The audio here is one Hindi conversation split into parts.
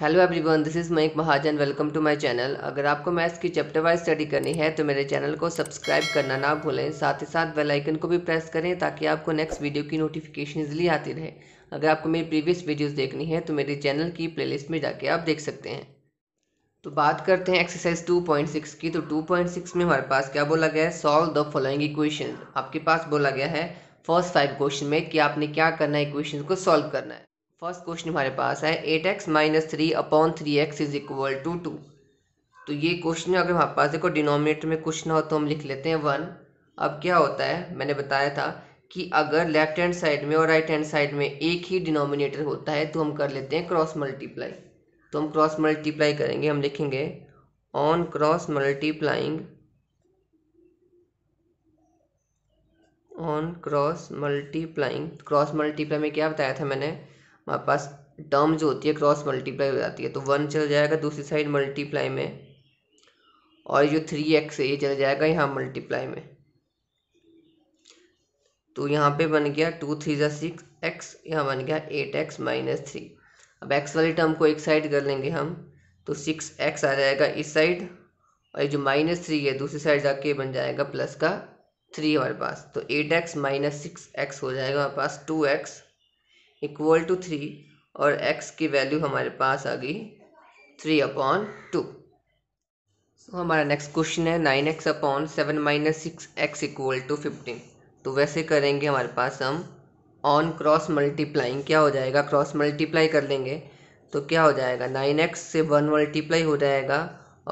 hello everyone this is Mayank Mahajan welcome to my channel अगर आपको मैथ्स की चैप्टर वाइज स्टडी करनी है तो मेरे चैनल को सब्सक्राइब करना ना भूलें साथ ही साथ बेल आइकन को भी प्रेस करें ताकि आपको नेक्स्ट वीडियो की नोटिफिकेशन इजली आती रहे अगर आपको मेरी प्रीवियस वीडियोस देखनी है तो मेरे चैनल की प्ले में जाके आप देख सकते हैं तो बात करते हैं एक्सरसाइज टू की तो टू में हमारे पास क्या बोला गया है सॉल्व द फॉलोइंग इक्वेशन आपके पास बोला गया है फर्स्ट फाइव क्वेश्चन में कि आपने क्या करना है इक्वेशन को सॉल्व करना है फर्स्ट क्वेश्चन हमारे पास है eight X minus three upon three X is equal to two तो ये क्वेश्चन अगर हमारे पास देखो डिनोमिनेटर में कुछ ना हो तो हम लिख लेते हैं वन अब क्या होता है मैंने बताया था कि अगर लेफ्ट हैंड साइड में और राइट हैंड साइड में एक ही डिनोमिनेटर होता है तो हम कर लेते हैं क्रॉस मल्टीप्लाई तो हम क्रॉस मल्टीप्लाई करेंगे हम लिखेंगे on cross multiplying on cross multiplying cross multiply में क्या बताया था मैंने हमारे पास टर्म जो होती है क्रॉस मल्टीप्लाई हो जाती है तो वन चल जाएगा दूसरी साइड मल्टीप्लाई में और जो थ्री एक्स है ये चल जाएगा यहाँ मल्टीप्लाई में तो यहाँ पे बन गया टू थ्री जो सिक्स एक्स यहाँ बन गया एट एक्स माइनस थ्री अब एक्स वाली टर्म को एक साइड कर लेंगे हम तो सिक्स एक्स आ जाएगा इस साइड और ये जो माइनस थ्री है दूसरी साइड जाके बन जाएगा प्लस का थ्री हमारे पास तो eight X minus six X हो जाएगा हमारे पास two X equal to three और x की वैल्यू हमारे पास आ गई थ्री अपॉन टू सो हमारा नेक्स्ट क्वेश्चन है nine X upon seven minus six X equal to fifteen तो वैसे करेंगे हमारे पास हम ऑन क्रॉस मल्टीप्लाइंग क्या हो जाएगा क्रॉस मल्टीप्लाई कर लेंगे तो क्या हो जाएगा नाइन एक्स से वन मल्टीप्लाई हो जाएगा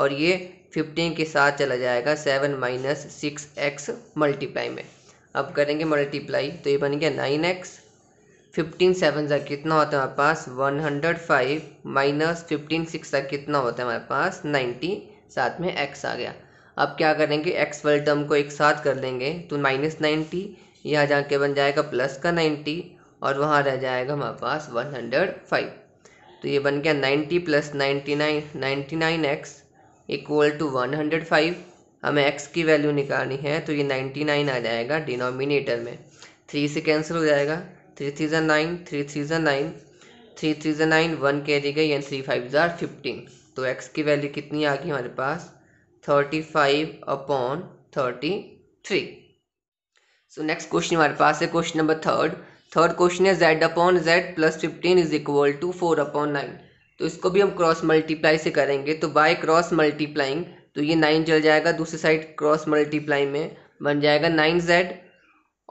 और ये फिफ्टीन के साथ चला जाएगा seven minus six X multiply में अब करेंगे मल्टीप्लाई तो ये बन गया नाइन एक्स फिफ्टीन सेवन ज़ा कितना होता है हमारे पास one hundred five minus fifteen six का कितना होता है हमारे पास नाइन्टी साथ में एक्स आ गया अब क्या करेंगे एक्स वाले टर्म को एक साथ कर लेंगे तो माइनस नाइन्टी यहाँ जाके बन जाएगा प्लस का नाइन्टी और वहाँ रह जाएगा हमारे पास वन हंड्रेड फाइव तो ये बन गया ninety plus ninety nine ninety nine X equal to one hundred five हमें एक्स की वैल्यू निकालनी है तो ये नाइन्टी नाइन आ जाएगा डिनोमिनेटर में थ्री से कैंसिल हो जाएगा थ्री थ्री ज़ा नाइन थ्री थ्री ज़ा नाइन थ्री थ्री ज़ा नाइन वन कैरी गई एंड थ्री फाइव जार फिफ्टीन तो एक्स की वैल्यू कितनी आ गई हमारे पास thirty five upon thirty three so next question हमारे पास है question number third third question है Z upon Z plus fifteen is equal to four upon nine तो इसको भी हम क्रॉस मल्टीप्लाई से करेंगे तो बाय क्रॉस मल्टीप्लाइंग तो ये नाइन चल जाएगा दूसरी साइड क्रॉस मल्टीप्लाई में बन जाएगा नाइन जेड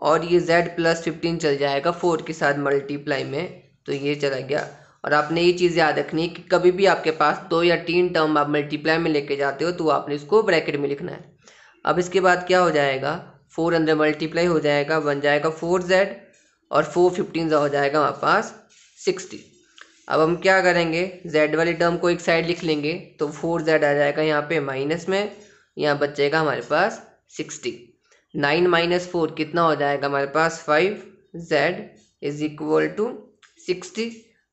और ये जेड प्लस फिफ्टीन चल जाएगा फोर के साथ मल्टीप्लाई में तो ये चला गया और आपने ये चीज़ याद रखनी है कि कभी भी आपके पास दो या तीन टर्म आप मल्टीप्लाई में लेके जाते हो तो आपने इसको ब्रैकेट में लिखना है अब इसके बाद क्या हो जाएगा फोर अंदर मल्टीप्लाई हो जाएगा बन जाएगा फोर जेड और फोर फिफ्टीन हो जाएगा हमारे पास सिक्सटी अब हम क्या करेंगे जेड वाली टर्म को एक साइड लिख लेंगे तो फोर जेड आ जाएगा यहाँ पे माइनस में यहाँ बचेगा हमारे पास सिक्सटी नाइन माइनस फोर कितना हो जाएगा हमारे पास five Z is equal to sixty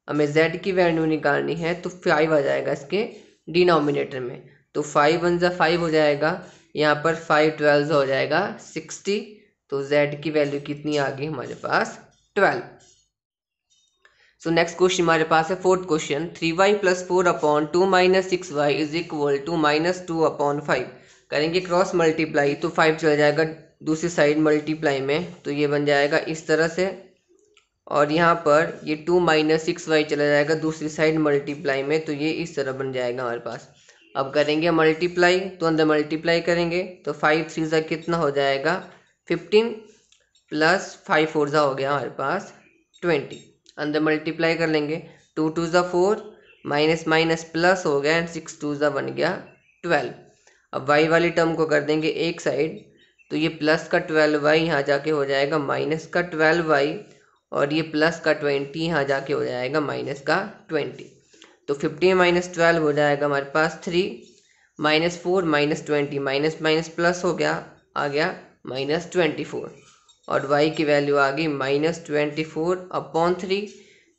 हमें जेड की वैल्यू निकालनी है तो फाइव आ जाएगा इसके डिनोमिनेटर में तो फाइव वन जो फाइव हो जाएगा यहाँ पर फाइव ट्वेल्व हो जाएगा सिक्सटी तो जेड की वैल्यू कितनी आ गई हमारे पास ट्वेल्व सो नेक्स्ट क्वेश्चन हमारे पास है fourth question three Y plus four upon two minus six Y is equal to minus two upon five करेंगे क्रॉस मल्टीप्लाई तो फाइव चला जाएगा दूसरी साइड मल्टीप्लाई में तो ये बन जाएगा इस तरह से और यहाँ पर ये टू माइनस सिक्स वाई चला जाएगा दूसरी साइड मल्टीप्लाई में तो ये इस तरह बन जाएगा हमारे पास अब करेंगे मल्टीप्लाई तो अंदर मल्टीप्लाई करेंगे तो फाइव थ्री ज़ा कितना हो जाएगा फिफ्टीन प्लस फाइव फोर ज़ा हो गया हमारे पास ट्वेंटी अंदर मल्टीप्लाई कर लेंगे टू टू ज़ा फोर माइनस माइनस प्लस हो गया एंड सिक्स टू ज़ा बन गया ट्वेल्व अब वाई वाली टर्म को कर देंगे एक साइड तो ये प्लस का ट्वेल्व वाई यहाँ जाके हो जाएगा माइनस का ट्वेल्व वाई और ये प्लस का ट्वेंटी यहाँ जाके हो जाएगा माइनस का ट्वेंटी तो फिफ्टी माइनस ट्वेल्व हो जाएगा हमारे पास three minus four minus twenty minus minus plus हो गया आ गया माइनस ट्वेंटी फोर और वाई की वैल्यू आ गई minus twenty four upon three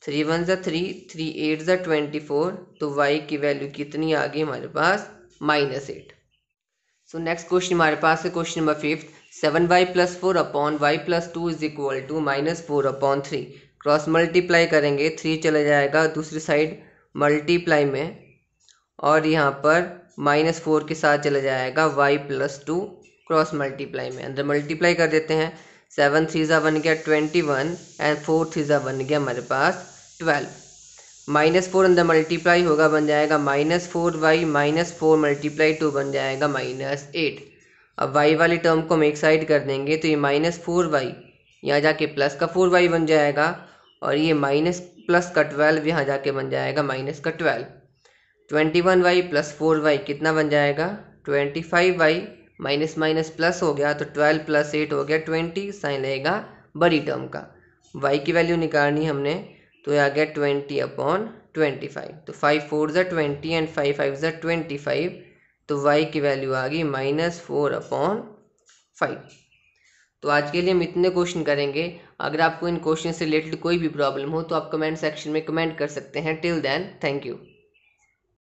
three one ज़ा थ्री थ्री एट ज़ा ट्वेंटी फोर तो वाई की वैल्यू कितनी आ गई हमारे पास minus eight so next question हमारे पास है question number fifth seven Y plus four upon Y plus two is equal to minus four upon three cross multiply करेंगे थ्री चला जाएगा दूसरी साइड मल्टीप्लाई में और यहाँ पर माइनस फोर के साथ चला जाएगा Y plus two cross multiply में अंदर मल्टीप्लाई कर देते हैं सेवन थ्री ज़ा बन गया twenty one and four three ज़ा बन गया हमारे पास ट्वेल्व माइनस फोर अंदर मल्टीप्लाई होगा बन जाएगा minus four Y minus four multiply two बन जाएगा माइनस एट अब वाई वाली टर्म को हम एक साइड कर देंगे तो ये माइनस फोर वाई यहाँ जाके प्लस का फोर वाई बन जाएगा और ये माइनस प्लस का ट्वेल्व यहाँ जाके बन जाएगा माइनस का twelve twenty one Y plus four Y कितना बन जाएगा twenty five Y minus minus plus हो गया तो ट्वेल्व प्लस एट हो गया ट्वेंटी साइन रहेगा बड़ी टर्म का वाई की वैल्यू निकालनी हमने तो ये आ गया ट्वेंटी अपॉन ट्वेंटी फाइव तो फाइव फोर ज़ा ट्वेंटी एंड फाइव फाइव ज़ा ट्वेंटी फाइव तो वाई की वैल्यू आ गई माइनस फोर अपॉन फाइव तो आज के लिए हम इतने क्वेश्चन करेंगे अगर आपको इन क्वेश्चन से रिलेटेड कोई भी प्रॉब्लम हो तो आप कमेंट सेक्शन में कमेंट कर सकते हैं टिल देन थैंक यू